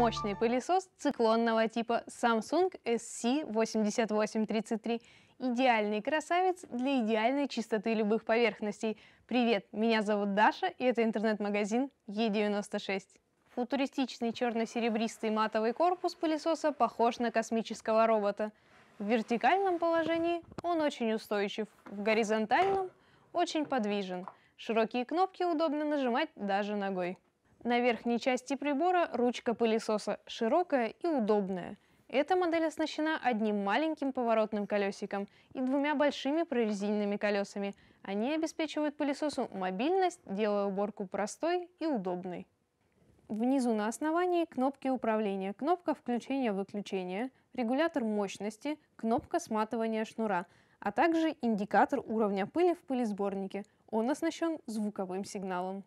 мощный пылесос циклонного типа Samsung SC8833. Идеальный красавец для идеальной чистоты любых поверхностей. Привет, меня зовут Даша, и это интернет-магазин Е96. Футуристичный черно-серебристый матовый корпус пылесоса похож на космического робота. В вертикальном положении он очень устойчив, в горизонтальном – очень подвижен. Широкие кнопки удобно нажимать даже ногой. На верхней части прибора ручка пылесоса широкая и удобная. Эта модель оснащена одним маленьким поворотным колесиком и двумя большими прорезиненными колесами. Они обеспечивают пылесосу мобильность, делая уборку простой и удобной. Внизу на основании кнопки управления, кнопка включения-выключения, регулятор мощности, кнопка сматывания шнура, а также индикатор уровня пыли в пылесборнике. Он оснащен звуковым сигналом.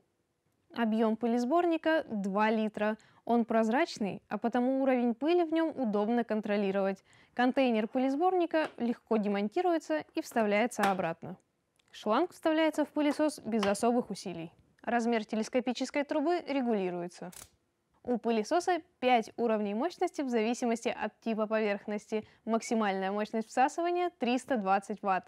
Объем пылесборника 2 литра. Он прозрачный, а потому уровень пыли в нем удобно контролировать. Контейнер пылесборника легко демонтируется и вставляется обратно. Шланг вставляется в пылесос без особых усилий. Размер телескопической трубы регулируется. У пылесоса 5 уровней мощности в зависимости от типа поверхности. Максимальная мощность всасывания 320 Вт.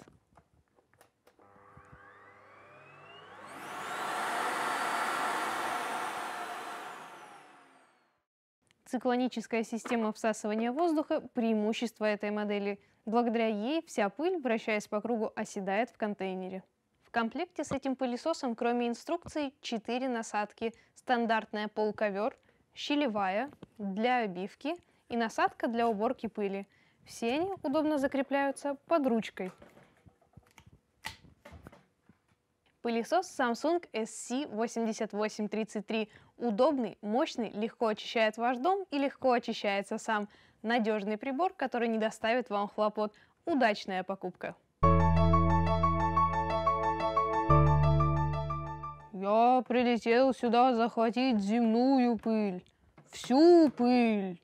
Циклоническая система всасывания воздуха – преимущество этой модели. Благодаря ей вся пыль, вращаясь по кругу, оседает в контейнере. В комплекте с этим пылесосом, кроме инструкции, 4 насадки – стандартная полковер, щелевая, для обивки и насадка для уборки пыли. Все они удобно закрепляются под ручкой – Пылесос Samsung SC8833 удобный, мощный, легко очищает ваш дом и легко очищается сам. Надежный прибор, который не доставит вам хлопот. Удачная покупка! Я прилетел сюда захватить земную пыль, всю пыль.